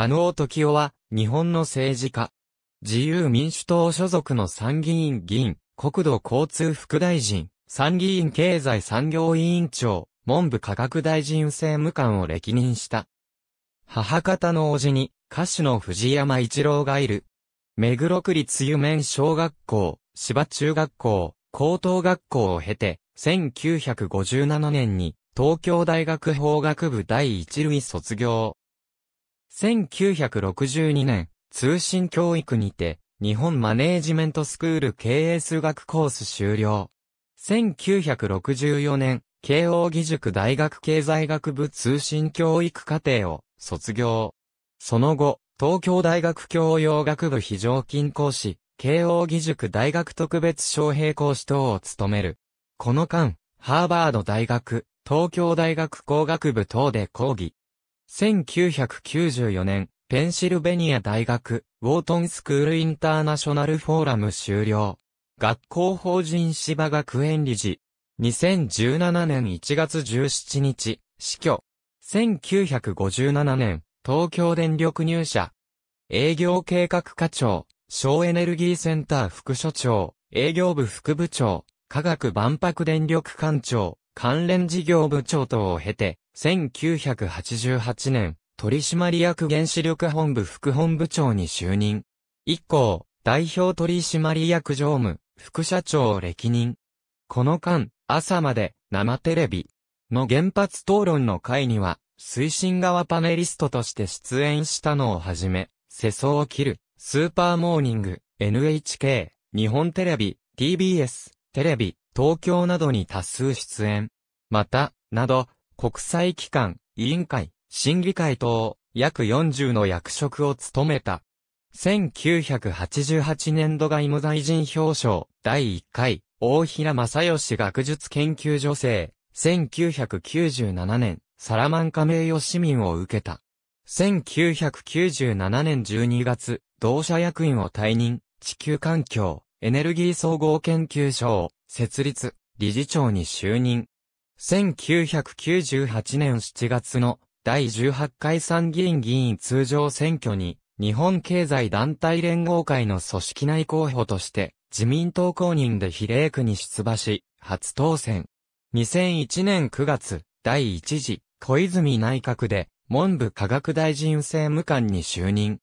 加納時夫は、日本の政治家。自由民主党所属の参議院議員、国土交通副大臣、参議院経済産業委員長、文部科学大臣政務官を歴任した。母方の叔父に、歌手の藤山一郎がいる。目黒区立湯面小学校、芝中学校、高等学校を経て、1957年に、東京大学法学部第一類卒業。1962年、通信教育にて、日本マネージメントスクール経営数学コース終了。1964年、慶応義塾大学経済学部通信教育課程を卒業。その後、東京大学教養学部非常勤講師、慶応義塾大学特別招聘講師等を務める。この間、ハーバード大学、東京大学工学部等で講義、1994年、ペンシルベニア大学、ウォートンスクールインターナショナルフォーラム終了。学校法人芝学園理事。2017年1月17日、死去。1957年、東京電力入社。営業計画課長、省エネルギーセンター副所長、営業部副部長、科学万博電力官庁、関連事業部長等を経て、1988年、取締役原子力本部副本部長に就任。以降、代表取締役常務、副社長を歴任。この間、朝まで生テレビの原発討論の会には、推進側パネリストとして出演したのをはじめ、世相を切る、スーパーモーニング、NHK、日本テレビ、TBS、テレビ、東京などに多数出演。また、など、国際機関、委員会、審議会等、約40の役職を務めた。1988年度外務大臣表彰、第1回、大平正義学術研究所生、1997年、サラマンカ名誉市民を受けた。1997年12月、同社役員を退任、地球環境、エネルギー総合研究所を設立、理事長に就任。1998年7月の第18回参議院議員通常選挙に日本経済団体連合会の組織内候補として自民党公認で比例区に出馬し、初当選。2001年9月、第1次小泉内閣で文部科学大臣政務官に就任。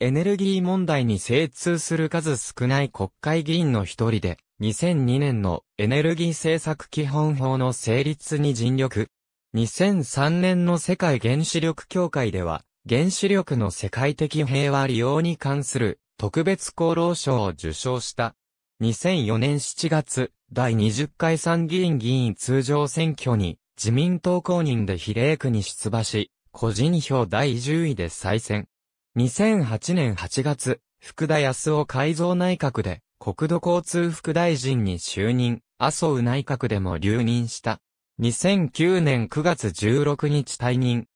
エネルギー問題に精通する数少ない国会議員の一人で、2002年のエネルギー政策基本法の成立に尽力。2003年の世界原子力協会では、原子力の世界的平和利用に関する特別功労賞を受賞した。2004年7月、第20回参議院議員通常選挙に自民党公認で比例区に出馬し、個人票第10位で再選。2008年8月、福田康夫改造内閣で国土交通副大臣に就任、麻生内閣でも留任した。2009年9月16日退任。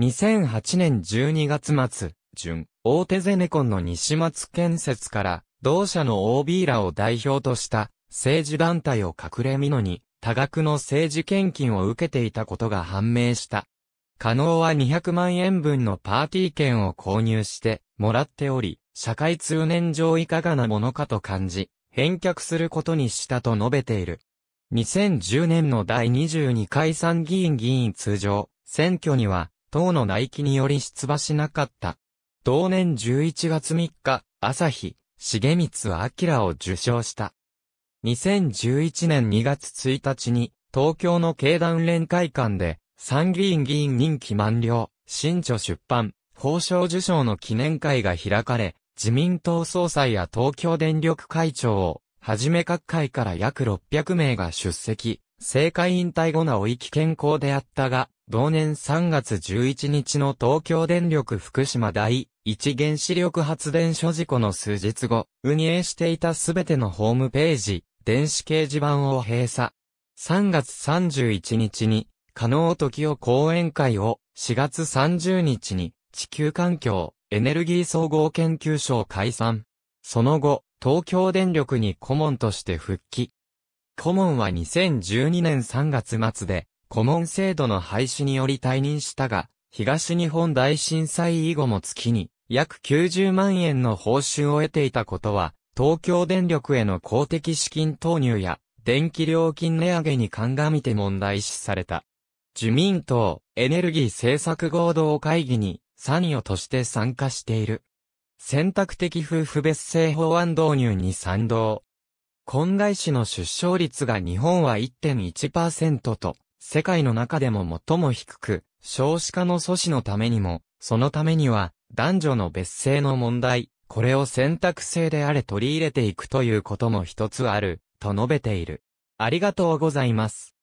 2008年12月末、準、大手ゼネコンの西松建設から、同社の OB らを代表とした政治団体を隠れみのに多額の政治献金を受けていたことが判明した。可能は200万円分のパーティー券を購入してもらっており、社会通念上いかがなものかと感じ、返却することにしたと述べている。2010年の第22回参議院議員通常選挙には、党の内規により出馬しなかった。同年11月3日、朝日、重光明を受賞した。2011年2月1日に、東京の経団連会館で、参議院議員任期満了、新著出版、報奨受賞の記念会が開かれ、自民党総裁や東京電力会長を、はじめ各界から約600名が出席、政界引退後なお意気健康であったが、同年3月11日の東京電力福島第一原子力発電所事故の数日後、運営していたすべてのホームページ、電子掲示板を閉鎖。3月31日に加納時を講演会を4月30日に地球環境エネルギー総合研究所を解散。その後、東京電力に顧問として復帰。顧問は2012年3月末で、顧問制度の廃止により退任したが、東日本大震災以後も月に約90万円の報酬を得ていたことは、東京電力への公的資金投入や電気料金値上げに鑑みて問題視された。自民党エネルギー政策合同会議に参与として参加している。選択的夫婦別姓法案導入に賛同。婚外子の出生率が日本は1.1%と、世界の中でも最も低く、少子化の阻止のためにも、そのためには、男女の別姓の問題、これを選択制であれ取り入れていくということも一つある、と述べている。ありがとうございます。